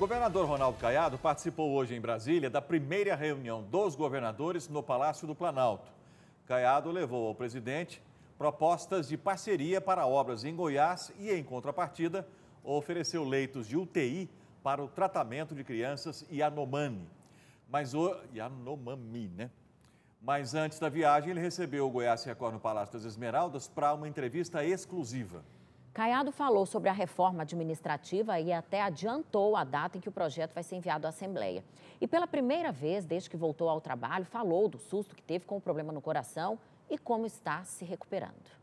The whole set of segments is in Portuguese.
O governador Ronaldo Caiado participou hoje em Brasília da primeira reunião dos governadores no Palácio do Planalto. Caiado levou ao presidente propostas de parceria para obras em Goiás e, em contrapartida, ofereceu leitos de UTI para o tratamento de crianças Yanomami. Mas o... Yanomami, né? Mas antes da viagem, ele recebeu o Goiás Record no Palácio das Esmeraldas para uma entrevista exclusiva. Caiado falou sobre a reforma administrativa e até adiantou a data em que o projeto vai ser enviado à Assembleia. E pela primeira vez desde que voltou ao trabalho, falou do susto que teve com o problema no coração e como está se recuperando.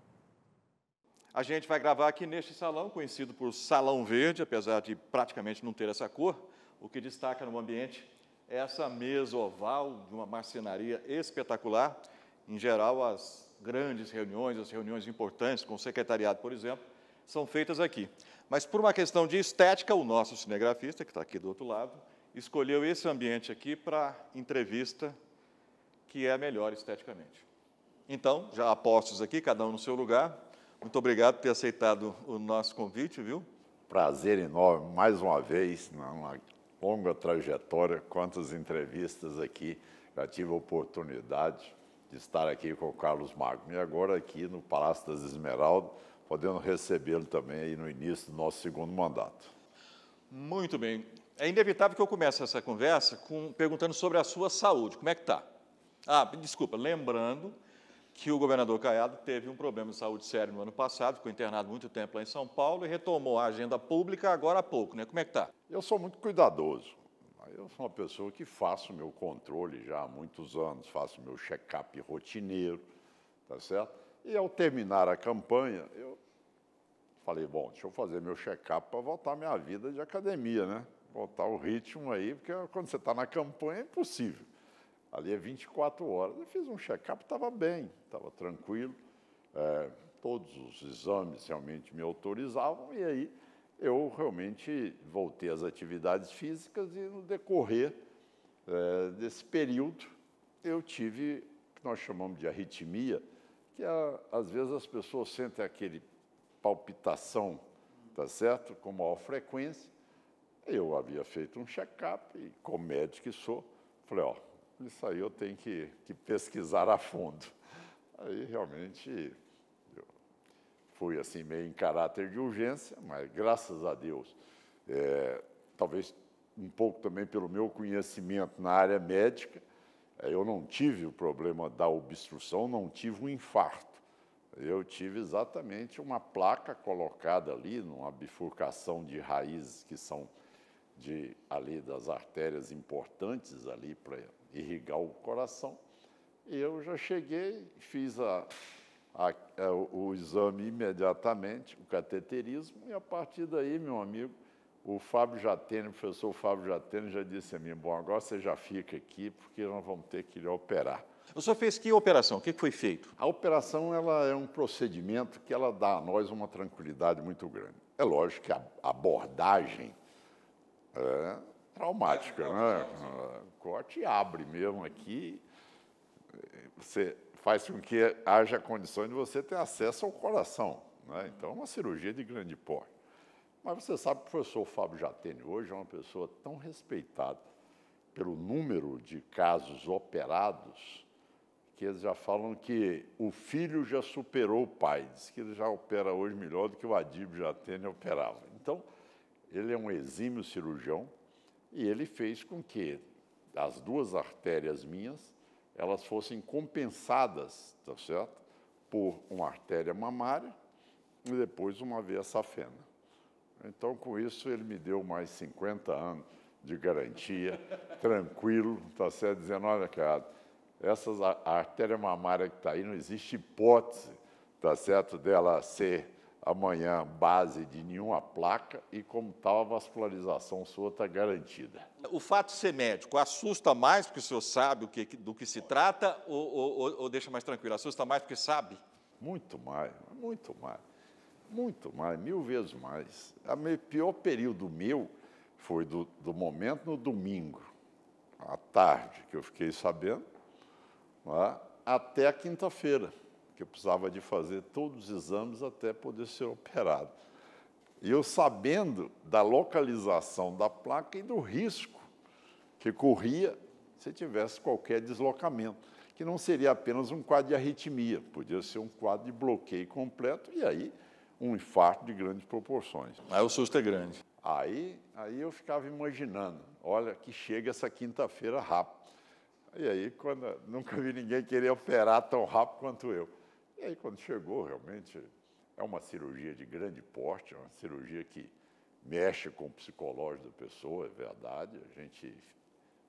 A gente vai gravar aqui neste salão, conhecido por Salão Verde, apesar de praticamente não ter essa cor. O que destaca no ambiente é essa mesa oval de uma marcenaria espetacular. Em geral, as grandes reuniões, as reuniões importantes com o secretariado, por exemplo, são feitas aqui. Mas por uma questão de estética, o nosso cinegrafista, que está aqui do outro lado, escolheu esse ambiente aqui para entrevista que é a melhor esteticamente. Então, já apostos aqui, cada um no seu lugar. Muito obrigado por ter aceitado o nosso convite, viu? Prazer enorme, mais uma vez, numa né, longa trajetória, quantas entrevistas aqui. Já tive a oportunidade de estar aqui com o Carlos Magno e agora aqui no Palácio das Esmeraldas podendo recebê-lo também aí no início do nosso segundo mandato. Muito bem. É inevitável que eu comece essa conversa com, perguntando sobre a sua saúde. Como é que está? Ah, desculpa, lembrando que o governador Caiado teve um problema de saúde sério no ano passado, ficou internado muito tempo lá em São Paulo e retomou a agenda pública agora há pouco, né? Como é que tá? Eu sou muito cuidadoso. Eu sou uma pessoa que faço meu controle já há muitos anos, faço meu check-up rotineiro, tá certo? E ao terminar a campanha, eu falei, bom, deixa eu fazer meu check-up para voltar à minha vida de academia, né? Voltar o ritmo aí, porque quando você está na campanha é impossível. Ali é 24 horas. Eu fiz um check-up, estava bem, estava tranquilo. É, todos os exames realmente me autorizavam e aí eu realmente voltei às atividades físicas e no decorrer é, desse período eu tive o que nós chamamos de arritmia, que a, às vezes as pessoas sentem aquele palpitação, tá certo? Com maior frequência. Eu havia feito um check-up e, como médico que sou, falei, ó, isso aí eu tenho que, que pesquisar a fundo. Aí realmente fui assim meio em caráter de urgência, mas graças a Deus, é, talvez um pouco também pelo meu conhecimento na área médica, é, eu não tive o problema da obstrução, não tive um infarto. Eu tive exatamente uma placa colocada ali, numa bifurcação de raízes que são de ali das artérias importantes ali para irrigar o coração. E eu já cheguei, fiz a, a, a, é, o exame imediatamente, o cateterismo, e a partir daí, meu amigo, o Fábio Jatene, o professor Fábio Jatene, já disse a mim: bom, agora você já fica aqui porque nós vamos ter que lhe operar. O senhor fez que operação? O que foi feito? A operação ela é um procedimento que ela dá a nós uma tranquilidade muito grande. É lógico que a abordagem é traumática, é, é né? Ah, o corte abre mesmo aqui, você faz com que haja condições de você ter acesso ao coração. Né? Então, é uma cirurgia de grande porte. Mas você sabe que o professor Fábio Jatene hoje é uma pessoa tão respeitada pelo número de casos operados que eles já falam que o filho já superou o pai, diz que ele já opera hoje melhor do que o Adib Jatene operava. Então, ele é um exímio cirurgião e ele fez com que as duas artérias minhas elas fossem compensadas, tá certo? Por uma artéria mamária e depois uma veia safena. Então, com isso, ele me deu mais 50 anos de garantia, tranquilo, está certo? Dizendo, olha, cara, essas, a, artéria mamária que está aí, não existe hipótese, está certo, dela ser amanhã base de nenhuma placa e, como tal, a vascularização sua está garantida. O fato de ser médico assusta mais porque o senhor sabe o que, do que se trata ou, ou, ou deixa mais tranquilo? Assusta mais porque sabe? Muito mais, muito mais. Muito mais, mil vezes mais. O pior período meu foi do, do momento no domingo, à tarde, que eu fiquei sabendo, né, até a quinta-feira, que eu precisava de fazer todos os exames até poder ser operado. E eu sabendo da localização da placa e do risco que corria se tivesse qualquer deslocamento, que não seria apenas um quadro de arritmia, podia ser um quadro de bloqueio completo, e aí um infarto de grandes proporções. Aí o susto é grande. Aí, aí eu ficava imaginando, olha que chega essa quinta-feira rápido. E aí, quando, nunca vi ninguém querer operar tão rápido quanto eu. E aí, quando chegou, realmente, é uma cirurgia de grande porte, é uma cirurgia que mexe com o psicológico da pessoa, é verdade, a gente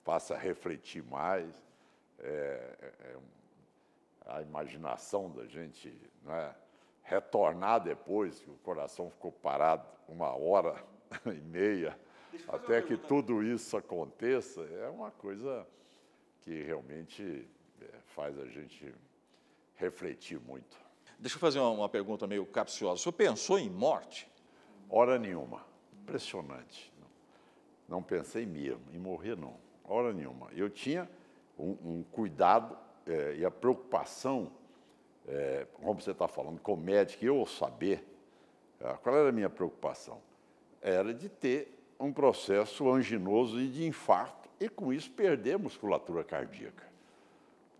passa a refletir mais, é, é, é a imaginação da gente, não é? retornar depois, que o coração ficou parado uma hora e meia, até que tudo isso aconteça, é uma coisa que realmente é, faz a gente refletir muito. Deixa eu fazer uma pergunta meio capciosa. O senhor pensou em morte? Hora nenhuma. Impressionante. Não pensei mesmo, em morrer não. Hora nenhuma. Eu tinha um, um cuidado é, e a preocupação é, como você está falando, comédica, eu saber, ah, qual era a minha preocupação? Era de ter um processo anginoso e de infarto, e com isso perder musculatura cardíaca.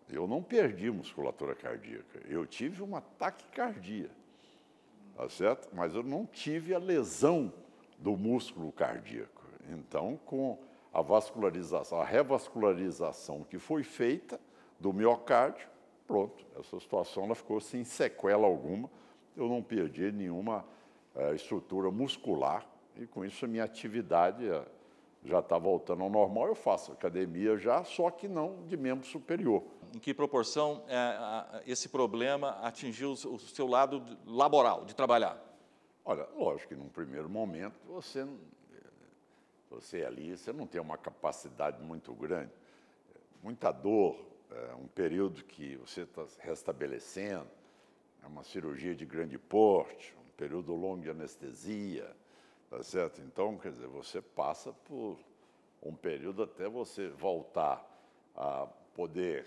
Eu não perdi musculatura cardíaca, eu tive um ataque cardíaco, tá certo? Mas eu não tive a lesão do músculo cardíaco. Então, com a vascularização, a revascularização que foi feita do miocárdio, Pronto, essa situação ela ficou sem sequela alguma, eu não perdi nenhuma é, estrutura muscular e com isso a minha atividade é, já está voltando ao normal, eu faço academia já, só que não de membro superior. Em que proporção é, esse problema atingiu o seu lado laboral, de trabalhar? Olha, lógico que num primeiro momento você, você ali, você não tem uma capacidade muito grande, muita dor, é um período que você está restabelecendo, é uma cirurgia de grande porte, um período longo de anestesia, tá certo? Então, quer dizer, você passa por um período até você voltar a poder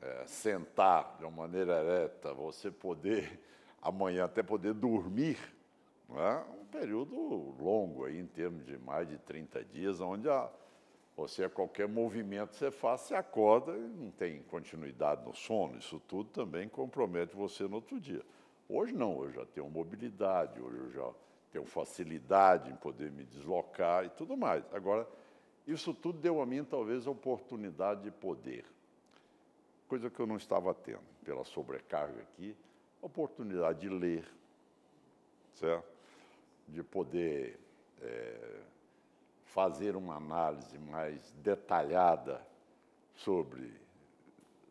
é, sentar de uma maneira ereta, você poder amanhã até poder dormir, é? um período longo aí, em termos de mais de 30 dias, onde a você, a qualquer movimento você faz, você acorda e não tem continuidade no sono. Isso tudo também compromete você no outro dia. Hoje não, hoje eu já tenho mobilidade, hoje eu já tenho facilidade em poder me deslocar e tudo mais. Agora, isso tudo deu a mim, talvez, a oportunidade de poder. Coisa que eu não estava tendo, pela sobrecarga aqui, oportunidade de ler, certo? De poder é, fazer uma análise mais detalhada sobre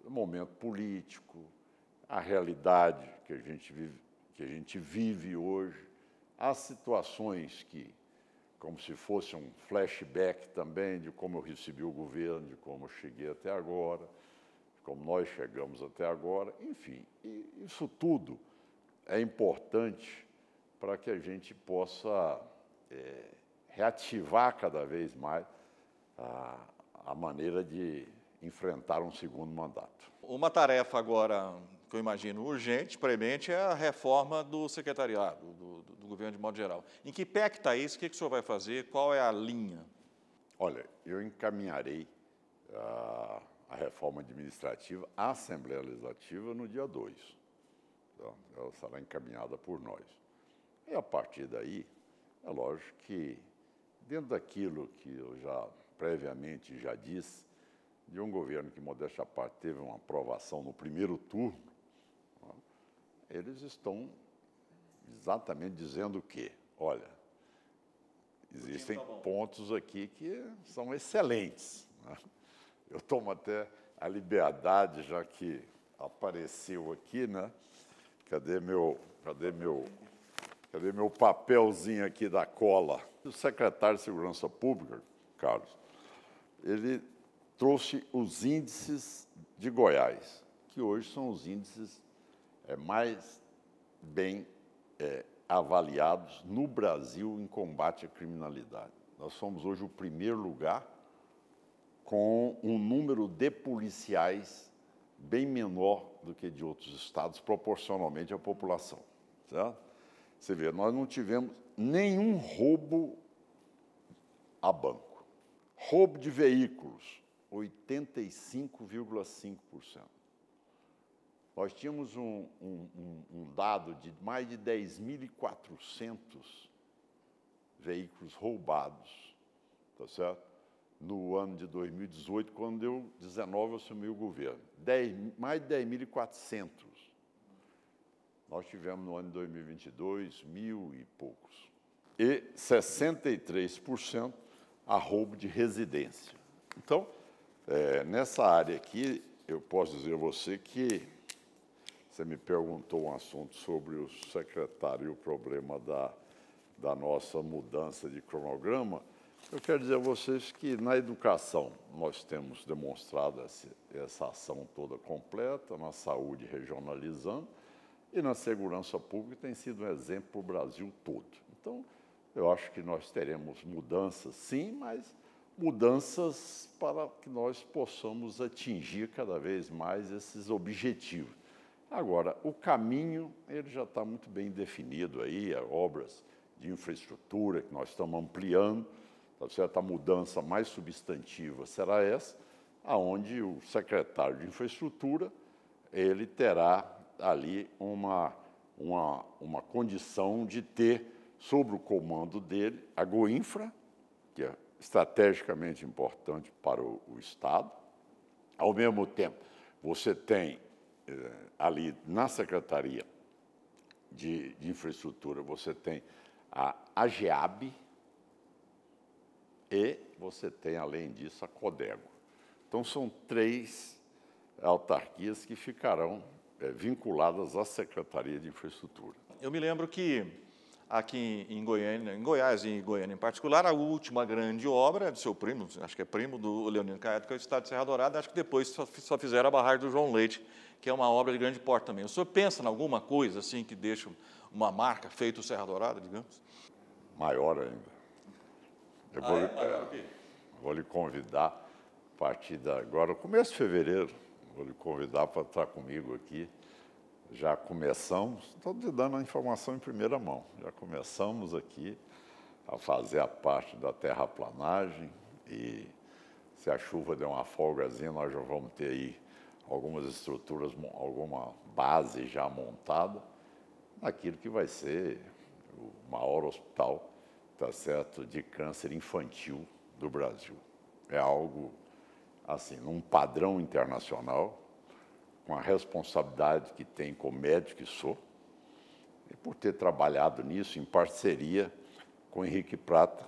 o momento político, a realidade que a gente vive, que a gente vive hoje, as situações que, como se fosse um flashback também de como eu recebi o governo, de como eu cheguei até agora, de como nós chegamos até agora, enfim, isso tudo é importante para que a gente possa é, reativar cada vez mais a, a maneira de enfrentar um segundo mandato. Uma tarefa agora que eu imagino urgente, premente, é a reforma do secretariado, do, do, do governo de modo geral. Em que pé está isso? O que, que o senhor vai fazer? Qual é a linha? Olha, eu encaminharei a, ah, a reforma administrativa à Assembleia Legislativa no dia 2. Então, ela será encaminhada por nós. E a partir daí, é lógico que dentro daquilo que eu já previamente já disse, de um governo que, modéstia à parte, teve uma aprovação no primeiro turno, eles estão exatamente dizendo o quê? Olha, existem tá pontos aqui que são excelentes. Né? Eu tomo até a liberdade, já que apareceu aqui, né? Cadê meu, cadê meu, cadê meu papelzinho aqui da cola? O secretário de Segurança Pública, Carlos, ele trouxe os índices de Goiás, que hoje são os índices é, mais bem é, avaliados no Brasil em combate à criminalidade. Nós somos hoje o primeiro lugar com um número de policiais bem menor do que de outros estados, proporcionalmente à população. Certo? Você vê, nós não tivemos nenhum roubo a banco. Roubo de veículos, 85,5%. Nós tínhamos um, um, um, dado de mais de 10.400 veículos roubados, tá certo? No ano de 2018, quando eu, 19, assumi o governo. 10, mais de 10.400 nós tivemos no ano de 2022 mil e poucos. E 63% a roubo de residência. Então, é, nessa área aqui, eu posso dizer a você que você me perguntou um assunto sobre o secretário e o problema da, da nossa mudança de cronograma. Eu quero dizer a vocês que na educação nós temos demonstrado essa, essa ação toda completa, na saúde regionalizando, e na segurança pública tem sido um exemplo para o Brasil todo. Então, eu acho que nós teremos mudanças, sim, mas mudanças para que nós possamos atingir cada vez mais esses objetivos. Agora, o caminho ele já está muito bem definido aí, obras de infraestrutura que nós estamos ampliando, tá a mudança mais substantiva será essa, aonde o secretário de infraestrutura ele terá ali uma, uma, uma condição de ter sobre o comando dele a Goinfra, que é estrategicamente importante para o, o Estado. Ao mesmo tempo, você tem eh, ali na Secretaria de, de Infraestrutura, você tem a AGEAB e você tem, além disso, a CODEGO. Então, são três autarquias que ficarão é, vinculadas à Secretaria de Infraestrutura. Eu me lembro que aqui em Goiânia, em Goiás e em Goiânia em particular, a última grande obra do seu primo, acho que é primo do Leonino Caetano, que é o Estado de Serra Dourada, acho que depois só, fizeram a barragem do João Leite, que é uma obra de grande porte também. O senhor pensa em alguma coisa assim que deixa uma marca feito o Serra Dourada, digamos? Maior ainda. Eu ah, vou, é, lhe, é, vou lhe convidar a partir de agora, começo de fevereiro, vou lhe convidar para estar comigo aqui. Já começamos, estou te dando a informação em primeira mão, já começamos aqui a fazer a parte da terraplanagem e se a chuva der uma folgazinha, nós já vamos ter aí algumas estruturas, alguma base já montada naquilo que vai ser o maior hospital, tá certo, de câncer infantil do Brasil. É algo assim, num padrão internacional, com a responsabilidade que tem como médico que sou, e por ter trabalhado nisso em parceria com o Henrique Prata,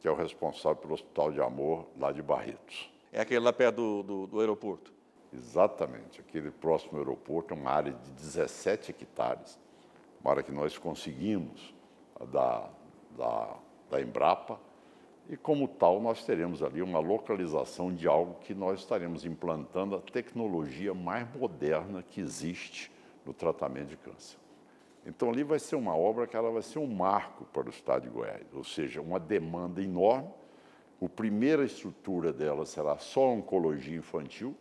que é o responsável pelo Hospital de Amor lá de Barretos. É aquele lá perto do, do, do aeroporto? Exatamente, aquele próximo aeroporto é uma área de 17 hectares, uma área que nós conseguimos da, da, da Embrapa, e, como tal, nós teremos ali uma localização de algo que nós estaremos implantando a tecnologia mais moderna que existe no tratamento de câncer. Então, ali vai ser uma obra que ela vai ser um marco para o Estado de Goiás, ou seja, uma demanda enorme. A primeira estrutura dela será só oncologia infantil,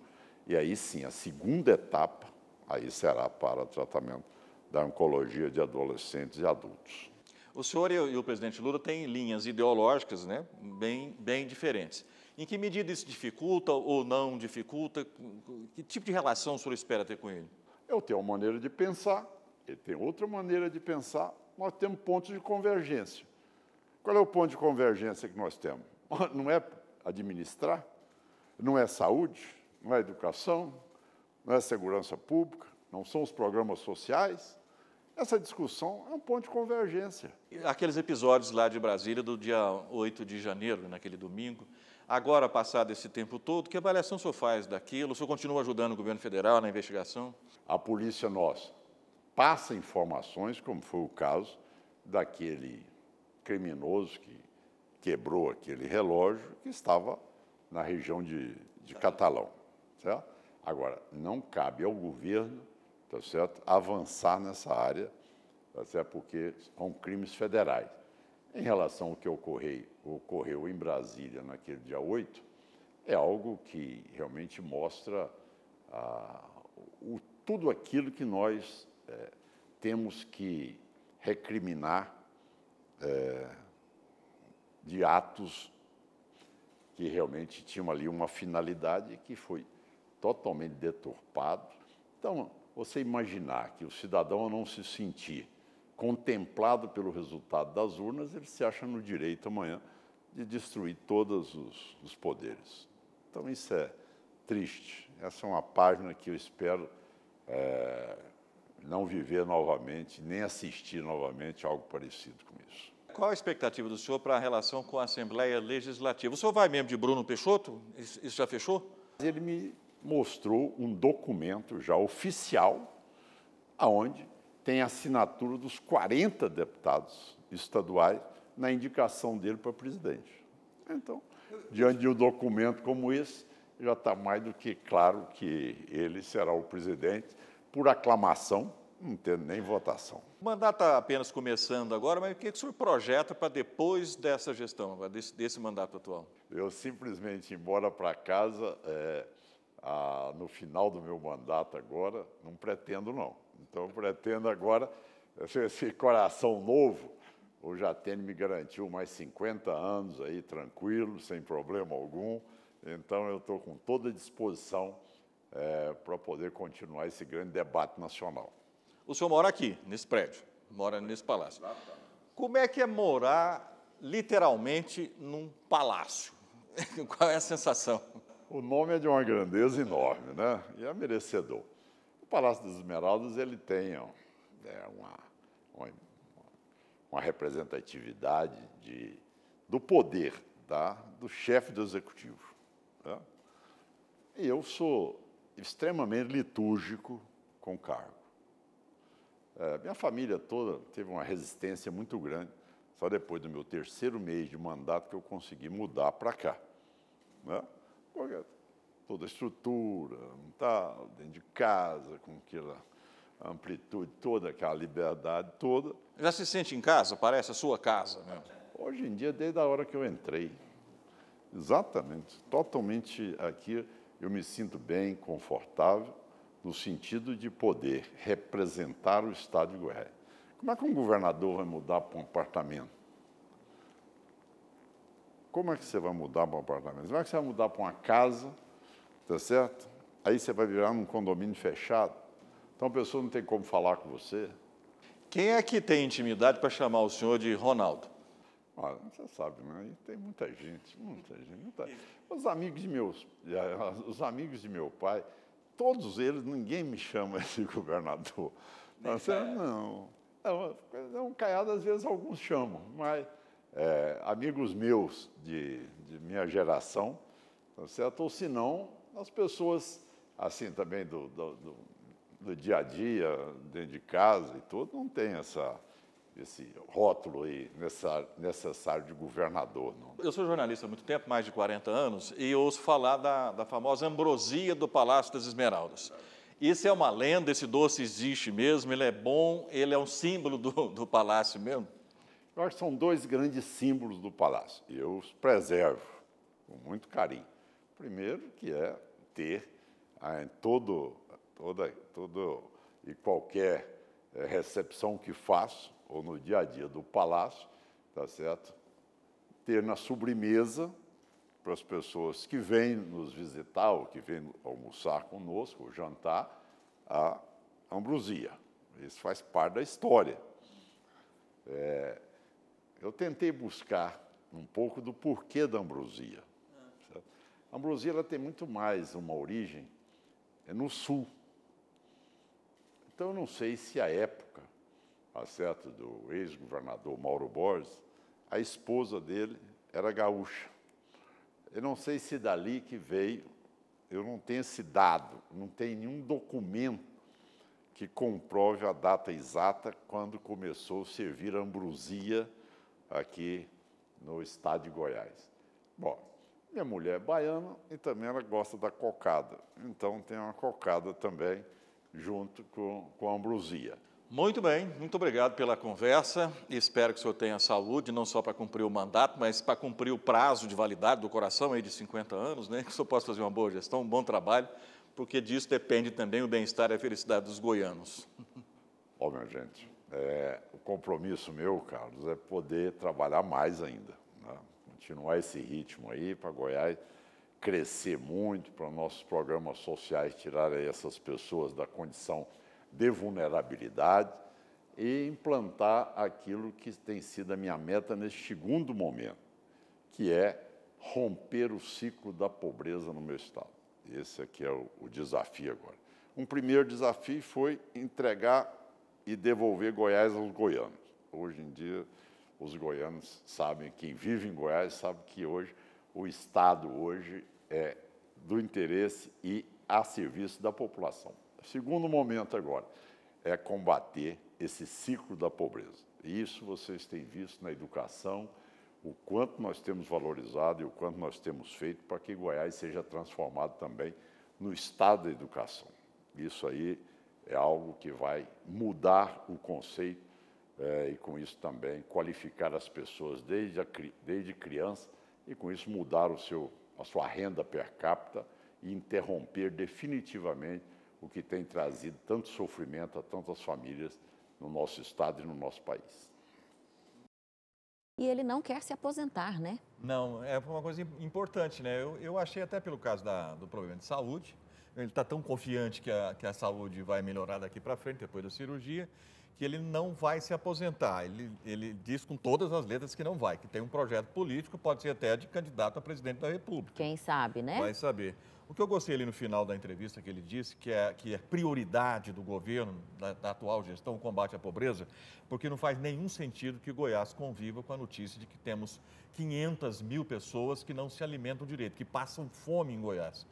e aí sim, a segunda etapa, aí será para tratamento da oncologia de adolescentes e adultos. O senhor e o presidente Lula têm linhas ideológicas né, bem, bem diferentes. Em que medida isso dificulta ou não dificulta? Que tipo de relação o senhor espera ter com ele? Eu tenho uma maneira de pensar, ele tem outra maneira de pensar, nós temos pontos de convergência. Qual é o ponto de convergência que nós temos? Não é administrar, não é saúde, não é educação, não é segurança pública, não são os programas sociais, essa discussão é um ponto de convergência. Aqueles episódios lá de Brasília do dia 8 de janeiro, naquele domingo, agora passado esse tempo todo, que avaliação o senhor faz daquilo? O senhor continua ajudando o governo federal na investigação? A polícia nossa passa informações, como foi o caso daquele criminoso que quebrou aquele relógio que estava na região de, de Catalão. Certo? Agora, não cabe ao governo tá certo? avançar nessa área, tá certo? porque são crimes federais. Em relação ao que ocorreu, ocorreu em Brasília naquele dia 8, é algo que realmente mostra ah, o, tudo aquilo que nós é, temos que recriminar é, de atos que realmente tinham ali uma finalidade que foi totalmente deturpado. Então, você imaginar que o cidadão não se sentir contemplado pelo resultado das urnas, ele se acha no direito amanhã de destruir todos os, os poderes. Então isso é triste. Essa é uma página que eu espero é, não viver novamente, nem assistir novamente algo parecido com isso. Qual a expectativa do senhor para a relação com a Assembleia Legislativa? O senhor vai mesmo de Bruno Peixoto? Isso já fechou? Ele me mostrou um documento já oficial, aonde tem a assinatura dos 40 deputados estaduais na indicação dele para presidente. Então, diante de um documento como esse, já está mais do que claro que ele será o presidente por aclamação, não tendo nem votação. O mandato está apenas começando agora, mas o que o senhor projeta para depois dessa gestão, desse, desse mandato atual? Eu simplesmente, embora para casa, é, no final do meu mandato agora, não pretendo não. Então, eu pretendo agora, esse coração novo, o Jatene me garantiu mais 50 anos aí, tranquilo, sem problema algum. Então, eu estou com toda a disposição é, para poder continuar esse grande debate nacional. O senhor mora aqui, nesse prédio, mora nesse palácio. Como é que é morar, literalmente, num palácio? Qual é a sensação? O nome é de uma grandeza enorme, né? E é merecedor. O Palácio das Esmeraldas ele tem ó, é uma, uma, uma, representatividade de, do poder tá? do chefe do executivo. Tá? E eu sou extremamente litúrgico com o cargo. É, minha família toda teve uma resistência muito grande. Só depois do meu terceiro mês de mandato que eu consegui mudar para cá. Né? Toda a estrutura, tal, dentro de casa, com aquela amplitude toda, aquela liberdade toda. Já se sente em casa, parece a sua casa mesmo? Hoje em dia, desde a hora que eu entrei. Exatamente. Totalmente aqui eu me sinto bem, confortável, no sentido de poder representar o Estado de Goiás. Como é que um governador vai mudar para um apartamento? Como é que você vai mudar para um apartamento? Como é que você vai mudar para uma casa, tá certo? Aí você vai virar num condomínio fechado. Então a pessoa não tem como falar com você. Quem é que tem intimidade para chamar o senhor de Ronaldo? Olha, você sabe, né? Tem muita gente, muita gente. Muita... Os amigos de meus, eh, os amigos de meu pai, todos eles, ninguém me chama de governador. Não, não. É não. É um caiado, às vezes alguns chamam, mas é, amigos meus de, de minha geração, tá certo? Ou se não, as pessoas assim também do, do, do, do dia a dia, dentro de casa e tudo, não tem essa, esse rótulo aí necessário de governador. Não. Eu sou jornalista há muito tempo, mais de 40 anos, e ouço falar da, da famosa ambrosia do Palácio das Esmeraldas. Isso é uma lenda, esse doce existe mesmo, ele é bom, ele é um símbolo do, do palácio mesmo? Eu acho que são dois grandes símbolos do palácio. E eu os preservo com muito carinho. Primeiro, que é ter ah, em todo, toda, todo e qualquer eh, recepção que faço, ou no dia a dia do palácio, tá certo? Ter na sobremesa para as pessoas que vêm nos visitar ou que vêm almoçar conosco, ou jantar, a ambrosia. Isso faz parte da história. É, eu tentei buscar um pouco do porquê da ambrosia. A ambrosia ela tem muito mais uma origem é no sul. Então, eu não sei se a época, tá certo, do ex-governador Mauro Borges, a esposa dele era gaúcha. Eu não sei se dali que veio, eu não tenho esse dado, não tem nenhum documento que comprove a data exata quando começou a servir a ambrosia aqui no estado de Goiás. Bom, minha mulher é baiana e também ela gosta da cocada. Então tem uma cocada também junto com, com a ambrosia. Muito bem, muito obrigado pela conversa. Espero que o senhor tenha saúde, não só para cumprir o mandato, mas para cumprir o prazo de validade do coração aí de 50 anos, né? Que o senhor possa fazer uma boa gestão, um bom trabalho, porque disso depende também o bem-estar e a felicidade dos goianos. Ó, oh, minha gente, é, o compromisso meu, Carlos, é poder trabalhar mais ainda. Né? Continuar esse ritmo aí para Goiás crescer muito, para nossos programas sociais tirarem essas pessoas da condição de vulnerabilidade e implantar aquilo que tem sido a minha meta neste segundo momento, que é romper o ciclo da pobreza no meu estado. Esse aqui é o, o desafio agora. Um primeiro desafio foi entregar e devolver Goiás aos goianos. Hoje em dia, os goianos sabem, quem vive em Goiás sabe que hoje o Estado hoje é do interesse e a serviço da população. Segundo momento agora é combater esse ciclo da pobreza. isso vocês têm visto na educação, o quanto nós temos valorizado e o quanto nós temos feito para que Goiás seja transformado também no estado da educação. Isso aí é algo que vai mudar o conceito é, e, com isso, também qualificar as pessoas desde, a, desde criança e, com isso, mudar o seu, a sua renda per capita e interromper definitivamente o que tem trazido tanto sofrimento a tantas famílias no nosso estado e no nosso país. E ele não quer se aposentar, né? Não, é uma coisa importante, né? Eu, eu achei até pelo caso da, do problema de saúde, ele está tão confiante que a, que a saúde vai melhorar daqui para frente, depois da cirurgia, que ele não vai se aposentar. Ele, ele diz com todas as letras que não vai, que tem um projeto político, pode ser até de candidato a presidente da República. Quem sabe, né? Vai saber. O que eu gostei ali no final da entrevista que ele disse, que é, que é prioridade do governo, da, da atual gestão, o combate à pobreza, porque não faz nenhum sentido que Goiás conviva com a notícia de que temos 500 mil pessoas que não se alimentam direito, que passam fome em Goiás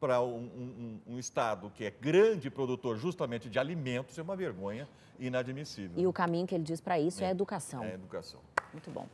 para um, um, um, Estado que é grande produtor justamente de alimentos é uma vergonha inadmissível. E o caminho que ele diz para isso é, é educação. É educação. Muito bom.